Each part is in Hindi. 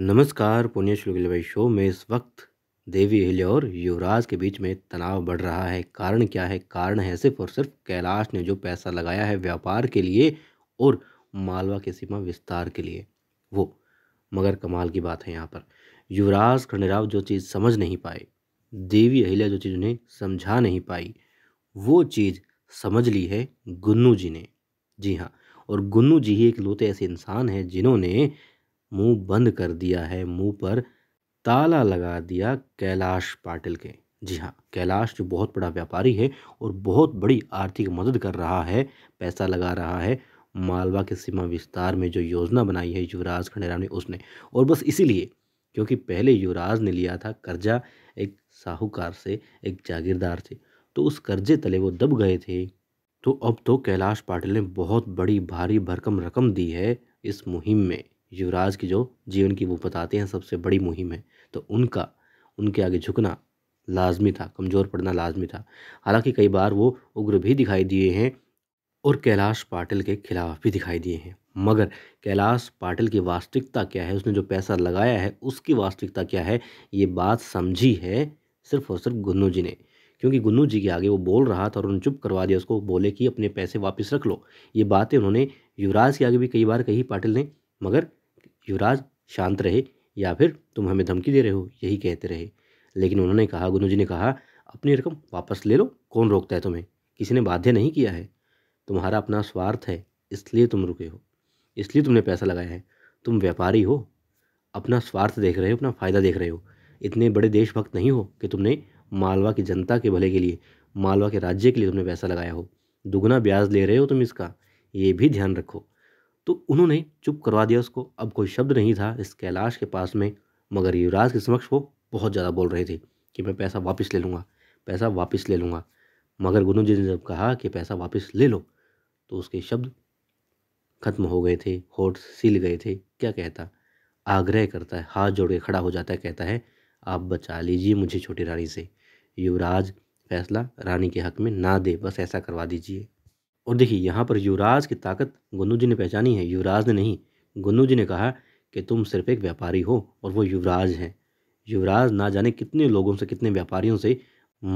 नमस्कार पुण्य लुगेल भाई शो में इस वक्त देवी हिले और युवराज के बीच में तनाव बढ़ रहा है कारण क्या है कारण है सिर्फ और सिर्फ कैलाश ने जो पैसा लगाया है व्यापार के लिए और मालवा के सीमा विस्तार के लिए वो मगर कमाल की बात है यहाँ पर युवराज खंडराव जो चीज़ समझ नहीं पाए देवी अहिल्या जो चीज़ उन्हें समझा नहीं पाई वो चीज़ समझ ली है गुन्नू जी ने जी हाँ और गुन्नू जी ही एक लोते ऐसे इंसान हैं जिन्होंने मुंह बंद कर दिया है मुंह पर ताला लगा दिया कैलाश पाटिल के जी हाँ कैलाश जो बहुत बड़ा व्यापारी है और बहुत बड़ी आर्थिक मदद कर रहा है पैसा लगा रहा है मालवा के सीमा विस्तार में जो योजना बनाई है युवराज खंडेरा ने उसने और बस इसीलिए क्योंकि पहले युवराज ने लिया था कर्जा एक साहूकार से एक जागीरदार से तो उस कर्जे तले वो दब गए थे तो अब तो कैलाश पाटिल ने बहुत बड़ी भारी भरकम रकम दी है इस मुहिम में युवराज की जो जीवन की वो बताते हैं सबसे बड़ी मुहिम है तो उनका उनके आगे झुकना लाजमी था कमज़ोर पड़ना लाजमी था हालांकि कई बार वो उग्र भी दिखाई दिए हैं और कैलाश पाटिल के खिलाफ भी दिखाई दिए हैं मगर कैलाश पाटिल की वास्तविकता क्या है उसने जो पैसा लगाया है उसकी वास्तविकता क्या है ये बात समझी है सिर्फ और सिर्फ गुन्नू जी ने क्योंकि गुन्नू जी के आगे वो बोल रहा था और उन्होंने चुप करवा दिया उसको बोले कि अपने पैसे वापस रख लो ये बातें उन्होंने युवराज के आगे भी कई बार कही पाटिल ने मगर युवराज शांत रहे या फिर तुम हमें धमकी दे रहे हो यही कहते रहे लेकिन उन्होंने कहा गुनू जी ने कहा अपनी रकम वापस ले लो कौन रोकता है तुम्हें किसी ने बाध्य नहीं किया है तुम्हारा अपना स्वार्थ है इसलिए तुम रुके हो इसलिए तुमने पैसा लगाया है तुम व्यापारी हो अपना स्वार्थ देख रहे हो अपना फ़ायदा देख रहे हो इतने बड़े देशभक्त नहीं हो कि तुमने मालवा की जनता के भले के लिए मालवा के राज्य के लिए तुमने पैसा लगाया हो दुगना ब्याज ले रहे हो तुम इसका ये भी ध्यान रखो तो उन्होंने चुप करवा दिया उसको अब कोई शब्द नहीं था इस कैलाश के पास में मगर युवराज के समक्ष वो बहुत ज़्यादा बोल रहे थे कि मैं पैसा वापस ले लूँगा पैसा वापस ले लूँगा मगर गुरु जी ने जब कहा कि पैसा वापस ले लो तो उसके शब्द खत्म हो गए थे होठ सिल गए थे क्या कहता आग्रह करता है हाथ जोड़ के खड़ा हो जाता है कहता है आप बचा लीजिए मुझे छोटी रानी से युवराज फैसला रानी के हक में ना दे बस ऐसा करवा दीजिए और देखिए यहाँ पर युवराज की ताकत गुन्नू जी ने पहचानी है युवराज ने नहीं गुन्नू जी ने कहा कि तुम सिर्फ एक व्यापारी हो और वो युवराज हैं युवराज ना जाने कितने लोगों से कितने व्यापारियों से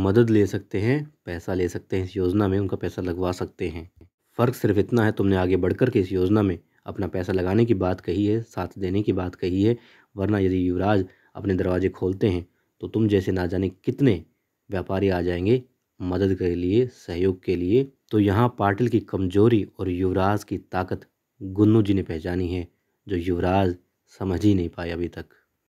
मदद ले सकते हैं पैसा ले सकते हैं इस योजना में उनका पैसा लगवा सकते हैं फ़र्क सिर्फ इतना है तुमने आगे बढ़कर के इस योजना में अपना पैसा लगाने की बात कही है साथ देने की बात कही है वरना यदि युवराज अपने दरवाजे खोलते हैं तो तुम जैसे ना जाने कितने व्यापारी आ जाएंगे मदद के लिए सहयोग के लिए तो यहाँ पाटिल की कमजोरी और युवराज की ताकत गुन्नू जी ने पहचानी है जो युवराज समझ ही नहीं पाए अभी तक